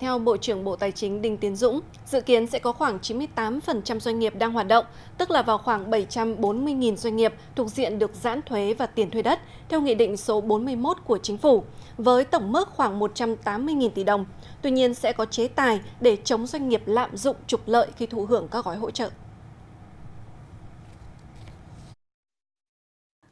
Theo Bộ trưởng Bộ Tài chính Đinh Tiến Dũng, dự kiến sẽ có khoảng 98% doanh nghiệp đang hoạt động, tức là vào khoảng 740.000 doanh nghiệp thuộc diện được giãn thuế và tiền thuê đất theo Nghị định số 41 của Chính phủ, với tổng mức khoảng 180.000 tỷ đồng. Tuy nhiên sẽ có chế tài để chống doanh nghiệp lạm dụng trục lợi khi thụ hưởng các gói hỗ trợ.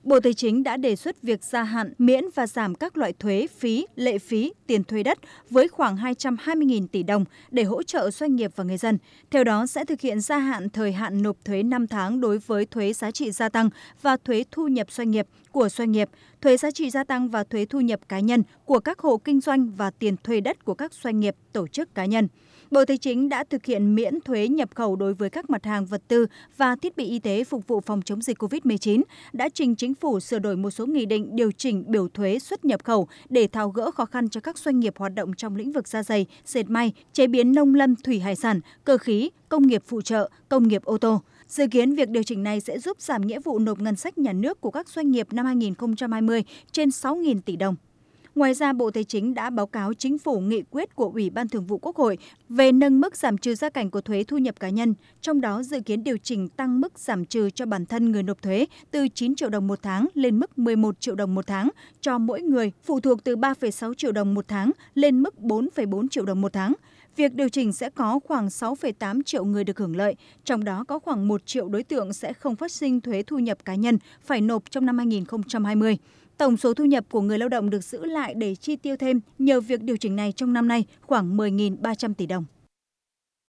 bộ tài chính đã đề xuất việc gia hạn miễn và giảm các loại thuế phí lệ phí tiền thuê đất với khoảng hai trăm hai mươi tỷ đồng để hỗ trợ doanh nghiệp và người dân theo đó sẽ thực hiện gia hạn thời hạn nộp thuế năm tháng đối với thuế giá trị gia tăng và thuế thu nhập doanh nghiệp của doanh nghiệp thuế giá trị gia tăng và thuế thu nhập cá nhân của các hộ kinh doanh và tiền thuê đất của các doanh nghiệp tổ chức cá nhân. Bộ Tài chính đã thực hiện miễn thuế nhập khẩu đối với các mặt hàng vật tư và thiết bị y tế phục vụ phòng chống dịch covid chín, đã trình chính phủ sửa đổi một số nghị định điều chỉnh biểu thuế xuất nhập khẩu để tháo gỡ khó khăn cho các doanh nghiệp hoạt động trong lĩnh vực da dày, dệt may, chế biến nông lâm thủy hải sản, cơ khí, công nghiệp phụ trợ công nghiệp ô tô dự kiến việc điều chỉnh này sẽ giúp giảm nghĩa vụ nộp ngân sách nhà nước của các doanh nghiệp năm 2020 trên 6.000 tỷ đồng Ngoài ra, Bộ Tài chính đã báo cáo chính phủ nghị quyết của Ủy ban Thường vụ Quốc hội về nâng mức giảm trừ gia cảnh của thuế thu nhập cá nhân, trong đó dự kiến điều chỉnh tăng mức giảm trừ cho bản thân người nộp thuế từ 9 triệu đồng một tháng lên mức 11 triệu đồng một tháng cho mỗi người, phụ thuộc từ 3,6 triệu đồng một tháng lên mức 4,4 triệu đồng một tháng việc điều chỉnh sẽ có khoảng sáu tám triệu người được hưởng lợi trong đó có khoảng một triệu đối tượng sẽ không phát sinh thuế thu nhập cá nhân phải nộp trong năm hai nghìn hai mươi tổng số thu nhập của người lao động được giữ lại để chi tiêu thêm nhờ việc điều chỉnh này trong năm nay khoảng 10.300 tỷ đồng